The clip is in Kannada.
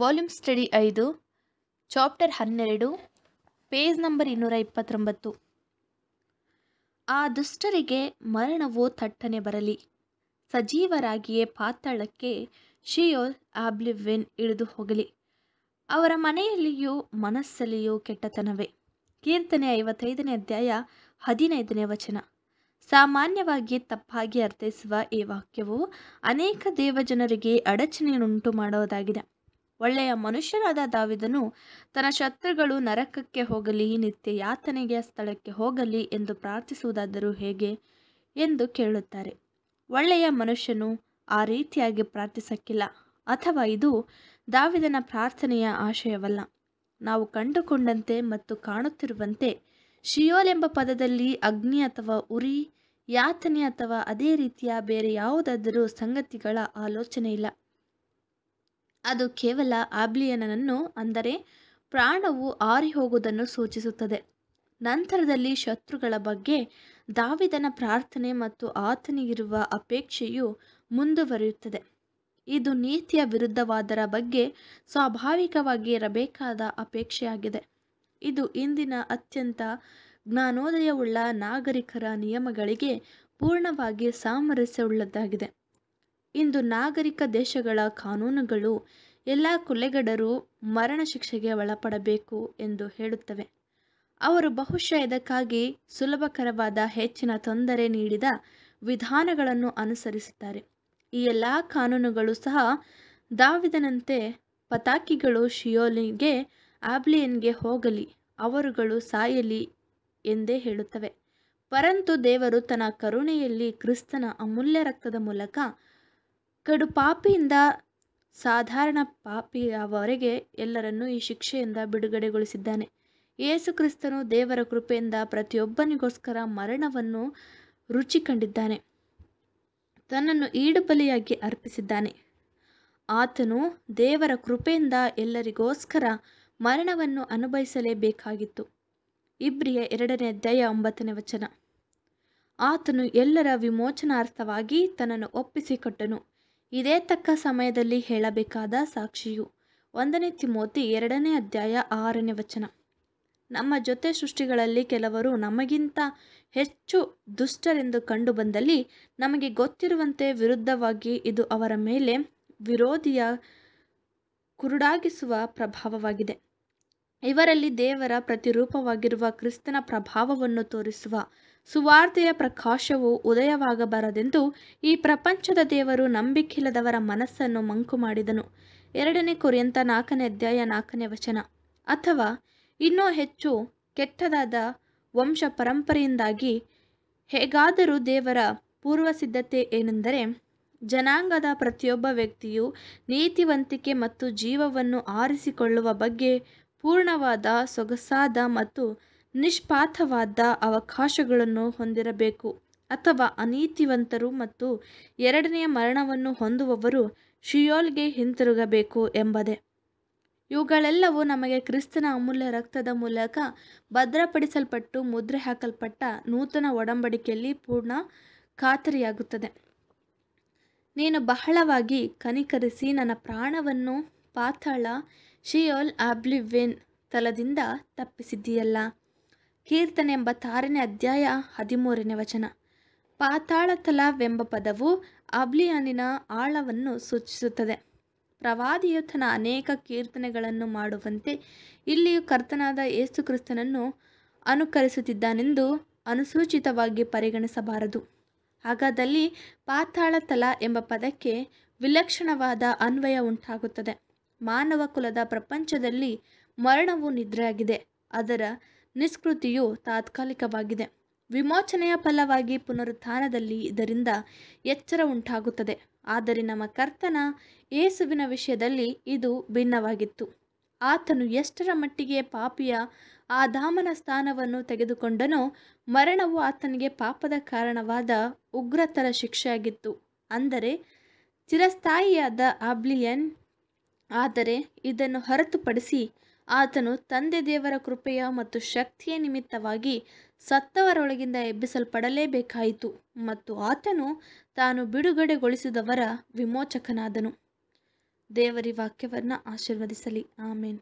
ವಾಲ್ಯೂಮ್ ಸ್ಟಡಿ ಐದು ಚಾಪ್ಟರ್ ಹನ್ನೆರಡು ಪೇಜ್ ನಂಬರ್ ಇನ್ನೂರ ಇಪ್ಪತ್ತೊಂಬತ್ತು ಆ ದುಷ್ಟರಿಗೆ ಮರಣವು ಥಟ್ಟನೆ ಬರಲಿ ಸಜೀವರಾಗಿಯೇ ಪಾತಾಳಕ್ಕೆ ಶಿಯೋಲ್ ಆಬ್ಲಿವೆನ್ ಇಳಿದು ಹೋಗಲಿ ಅವರ ಮನೆಯಲ್ಲಿಯೂ ಮನಸ್ಸಲ್ಲಿಯೂ ಕೆಟ್ಟತನವೇ ಕೀರ್ತನೆ ಐವತ್ತೈದನೇ ಅಧ್ಯಾಯ ಹದಿನೈದನೇ ವಚನ ಸಾಮಾನ್ಯವಾಗಿ ತಪ್ಪಾಗಿ ಅರ್ಥೈಸುವ ಈ ವಾಕ್ಯವು ಅನೇಕ ದೇವಜನರಿಗೆ ಅಡಚಣೆಯನ್ನುಂಟು ಮಾಡೋದಾಗಿದೆ ಒಳ್ಳೆಯ ಮನುಷ್ಯನಾದ ದಾವಿದನು ತನ್ನ ಶತ್ರುಗಳು ನರಕಕ್ಕೆ ಹೋಗಲಿ ನಿತ್ಯ ಯಾತನೆಗೆ ಸ್ಥಳಕ್ಕೆ ಹೋಗಲಿ ಎಂದು ಪ್ರಾರ್ಥಿಸುವುದಾದರೂ ಹೇಗೆ ಎಂದು ಕೇಳುತ್ತಾರೆ ಒಳ್ಳೆಯ ಮನುಷ್ಯನು ಆ ರೀತಿಯಾಗಿ ಪ್ರಾರ್ಥಿಸಕ್ಕಿಲ್ಲ ಅಥವಾ ಇದು ದಾವಿದನ ಪ್ರಾರ್ಥನೆಯ ಆಶಯವಲ್ಲ ನಾವು ಕಂಡುಕೊಂಡಂತೆ ಮತ್ತು ಕಾಣುತ್ತಿರುವಂತೆ ಶಿಯೋಲ್ ಎಂಬ ಪದದಲ್ಲಿ ಅಗ್ನಿ ಅಥವಾ ಉರಿ ಯಾತನೆ ಅಥವಾ ಅದೇ ರೀತಿಯ ಬೇರೆ ಯಾವುದಾದರೂ ಸಂಗತಿಗಳ ಆಲೋಚನೆ ಇಲ್ಲ ಅದು ಕೇವಲ ಆಬ್ಲಿಯನನ್ನು ಅಂದರೆ ಪ್ರಾಣವು ಆರಿಹೋಗುವುದನ್ನು ಸೂಚಿಸುತ್ತದೆ ನಂತರದಲ್ಲಿ ಶತ್ರುಗಳ ಬಗ್ಗೆ ದಾವಿದನ ಪ್ರಾರ್ಥನೆ ಮತ್ತು ಆತನಿಗಿರುವ ಅಪೇಕ್ಷೆಯು ಮುಂದುವರಿಯುತ್ತದೆ ಇದು ನೀತಿಯ ವಿರುದ್ಧವಾದರ ಬಗ್ಗೆ ಸ್ವಾಭಾವಿಕವಾಗಿ ಇರಬೇಕಾದ ಅಪೇಕ್ಷೆಯಾಗಿದೆ ಇದು ಇಂದಿನ ಅತ್ಯಂತ ಜ್ಞಾನೋದಯವುಳ್ಳ ನಾಗರಿಕರ ನಿಯಮಗಳಿಗೆ ಪೂರ್ಣವಾಗಿ ಸಾಮರಸ್ಯವುಳ್ಳದ್ದಾಗಿದೆ ಇಂದು ನಾಗರಿಕ ದೇಶಗಳ ಕಾನೂನುಗಳು ಎಲ್ಲ ಕೊಲೆಗಡರು ಶಿಕ್ಷೆಗೆ ಒಳಪಡಬೇಕು ಎಂದು ಹೇಳುತ್ತವೆ ಅವರು ಬಹುಶಃ ಇದಕ್ಕಾಗಿ ಸುಲಭಕರವಾದ ಹೆಚ್ಚಿನ ತೊಂದರೆ ನೀಡಿದ ವಿಧಾನಗಳನ್ನು ಅನುಸರಿಸುತ್ತಾರೆ ಈ ಎಲ್ಲ ಕಾನೂನುಗಳು ಸಹ ದಾವಿದನಂತೆ ಪತಾಕಿಗಳು ಶಿಯೋಲಿಗೆ ಆಬ್ಲಿಯನ್ಗೆ ಹೋಗಲಿ ಅವರುಗಳು ಸಾಯಲಿ ಎಂದೇ ಹೇಳುತ್ತವೆ ಪರಂತು ದೇವರು ತನ್ನ ಕರುಣೆಯಲ್ಲಿ ಕ್ರಿಸ್ತನ ಅಮೂಲ್ಯ ರಕ್ತದ ಮೂಲಕ ಕಡು ಪಾಪಿಯಿಂದ ಸಾಧಾರಣ ಪಾಪಿಯವರೆಗೆ ಎಲ್ಲರನ್ನೂ ಈ ಶಿಕ್ಷೆಯಿಂದ ಬಿಡುಗಡೆಗೊಳಿಸಿದ್ದಾನೆ ಯೇಸು ಕ್ರಿಸ್ತನು ದೇವರ ಕೃಪೆಯಿಂದ ಪ್ರತಿಯೊಬ್ಬನಿಗೋಸ್ಕರ ಮರಣವನ್ನು ರುಚಿ ಕಂಡಿದ್ದಾನೆ ತನ್ನನ್ನು ಈಡುಬಲಿಯಾಗಿ ಅರ್ಪಿಸಿದ್ದಾನೆ ಆತನು ದೇವರ ಕೃಪೆಯಿಂದ ಎಲ್ಲರಿಗೋಸ್ಕರ ಮರಣವನ್ನು ಅನುಭವಿಸಲೇಬೇಕಾಗಿತ್ತು ಇಬ್ರಿಯ ಎರಡನೇ ಅಧ್ಯಾಯ ಒಂಬತ್ತನೇ ವಚನ ಆತನು ಎಲ್ಲರ ವಿಮೋಚನಾರ್ಥವಾಗಿ ತನ್ನನ್ನು ಒಪ್ಪಿಸಿಕೊಟ್ಟನು ಇದೇ ತಕ್ಕ ಸಮಯದಲ್ಲಿ ಹೇಳಬೇಕಾದ ಸಾಕ್ಷಿಯು ಒಂದನೇ ತಿಮೋತಿ ಎರಡನೇ ಅಧ್ಯಾಯ ಆರನೇ ವಚನ ನಮ್ಮ ಜೊತೆ ಸೃಷ್ಟಿಗಳಲ್ಲಿ ಕೆಲವರು ನಮಗಿಂತ ಹೆಚ್ಚು ದುಷ್ಟರೆಂದು ಕಂಡುಬಂದಲ್ಲಿ ನಮಗೆ ಗೊತ್ತಿರುವಂತೆ ವಿರುದ್ಧವಾಗಿ ಇದು ಅವರ ಮೇಲೆ ವಿರೋಧಿಯ ಕುರುಡಾಗಿಸುವ ಪ್ರಭಾವವಾಗಿದೆ ಇವರಲ್ಲಿ ದೇವರ ಪ್ರತಿರೂಪವಾಗಿರುವ ಕ್ರಿಸ್ತನ ಪ್ರಭಾವವನ್ನು ತೋರಿಸುವ ಸುವಾರ್ತೆಯ ಪ್ರಕಾಶವು ಉದಯವಾಗಬಾರದೆಂದು ಈ ಪ್ರಪಂಚದ ದೇವರು ನಂಬಿಕಿಲ್ಲದವರ ಮನಸ್ಸನ್ನು ಮಂಕು ಮಾಡಿದನು ಎರಡನೇ ಕುರಿಯಂತ ನಾಲ್ಕನೇ ಅಧ್ಯಾಯ ನಾಲ್ಕನೇ ವಚನ ಅಥವಾ ಇನ್ನೂ ಹೆಚ್ಚು ಕೆಟ್ಟದಾದ ವಂಶ ಪರಂಪರೆಯಿಂದಾಗಿ ಹೇಗಾದರೂ ದೇವರ ಪೂರ್ವಸಿದ್ಧತೆ ಏನೆಂದರೆ ಜನಾಂಗದ ಪ್ರತಿಯೊಬ್ಬ ವ್ಯಕ್ತಿಯು ನೀತಿವಂತಿಕೆ ಮತ್ತು ಜೀವವನ್ನು ಆರಿಸಿಕೊಳ್ಳುವ ಬಗ್ಗೆ ಪೂರ್ಣವಾದ ಸೊಗಸಾದ ಮತ್ತು ನಿಷ್ಪಾತವಾದ ಅವಕಾಶಗಳನ್ನು ಹೊಂದಿರಬೇಕು ಅಥವಾ ಅನೀತಿವಂತರು ಮತ್ತು ಎರಡನೆಯ ಮರಣವನ್ನು ಹೊಂದುವವರು ಶಿಯೋಲ್ಗೆ ಹಿಂತಿರುಗಬೇಕು ಎಂಬದೆ ಇವುಗಳೆಲ್ಲವೂ ನಮಗೆ ಕ್ರಿಸ್ತನ ಅಮೂಲ್ಯ ರಕ್ತದ ಮೂಲಕ ಭದ್ರಪಡಿಸಲ್ಪಟ್ಟು ಮುದ್ರೆ ಹಾಕಲ್ಪಟ್ಟ ನೂತನ ಒಡಂಬಡಿಕೆಯಲ್ಲಿ ಪೂರ್ಣ ಖಾತರಿಯಾಗುತ್ತದೆ ನೀನು ಬಹಳವಾಗಿ ಕನಿಕರಿಸಿ ನನ್ನ ಪ್ರಾಣವನ್ನು ಪಾತಾಳ ಶಿಯೋಲ್ ಆಬ್ಲಿವೆನ್ ತಲದಿಂದ ತಪ್ಪಿಸಿದ್ದೀಯಲ್ಲ ಎಂಬ ತಾರನೇ ಅಧ್ಯಾಯ ಹದಿಮೂರನೇ ವಚನ ಪಾತಾಳ ತಲವೆಂಬ ಪದವು ಅಬ್ಲಿಯನಿನ ಆಳವನ್ನು ಸೂಚಿಸುತ್ತದೆ ಪ್ರವಾದಿಯು ಅನೇಕ ಕೀರ್ತನೆಗಳನ್ನು ಮಾಡುವಂತೆ ಇಲ್ಲಿಯೂ ಕರ್ತನಾದ ಯೇಸುಕ್ರಿಸ್ತನನ್ನು ಕ್ರಿಸ್ತನನ್ನು ಅನುಕರಿಸುತ್ತಿದ್ದಾನೆಂದು ಅನುಸೂಚಿತವಾಗಿ ಪರಿಗಣಿಸಬಾರದು ಹಾಗಾದಲ್ಲಿ ಪಾತಾಳ ತಲ ಎಂಬ ಪದಕ್ಕೆ ವಿಲಕ್ಷಣವಾದ ಅನ್ವಯ ಉಂಟಾಗುತ್ತದೆ ಮಾನವ ಕುಲದ ಪ್ರಪಂಚದಲ್ಲಿ ಮರಣವು ನಿದ್ರೆಯಾಗಿದೆ ಅದರ ನಿಷ್ಕೃತಿಯು ತಾತ್ಕಾಲಿಕವಾಗಿದೆ ವಿಮೋಚನೆಯ ಫಲವಾಗಿ ಪುನರುತ್ಥಾನದಲ್ಲಿ ಇದರಿಂದ ಎಚ್ಚರ ಉಂಟಾಗುತ್ತದೆ ಆದರೆ ನಮ್ಮ ಕರ್ತನ ಏಸುವಿನ ವಿಷಯದಲ್ಲಿ ಇದು ಭಿನ್ನವಾಗಿತ್ತು ಆತನು ಎಷ್ಟರ ಮಟ್ಟಿಗೆ ಪಾಪಿಯ ಆ ಧಾಮನ ಸ್ಥಾನವನ್ನು ತೆಗೆದುಕೊಂಡನೋ ಮರಣವು ಆತನಿಗೆ ಪಾಪದ ಕಾರಣವಾದ ಉಗ್ರತರ ಶಿಕ್ಷೆಯಾಗಿತ್ತು ಅಂದರೆ ಚಿರಸ್ಥಾಯಿಯಾದ ಆಬ್ಲಿಯನ್ ಆದರೆ ಇದನ್ನು ಹೊರತುಪಡಿಸಿ ಆತನು ತಂದೆ ದೇವರ ಕೃಪೆಯ ಮತ್ತು ಶಕ್ತಿಯ ನಿಮಿತ್ತವಾಗಿ ಸತ್ತವರೊಳಗಿಂದ ಎಬ್ಬಿಸಲ್ಪಡಲೇಬೇಕಾಯಿತು ಮತ್ತು ಆತನು ತಾನು ಬಿಡುಗಡೆಗೊಳಿಸಿದವರ ವಿಮೋಚಕನಾದನು ದೇವರಿ ವಾಕ್ಯವನ್ನು ಆಶೀರ್ವದಿಸಲಿ ಆಮೇನ್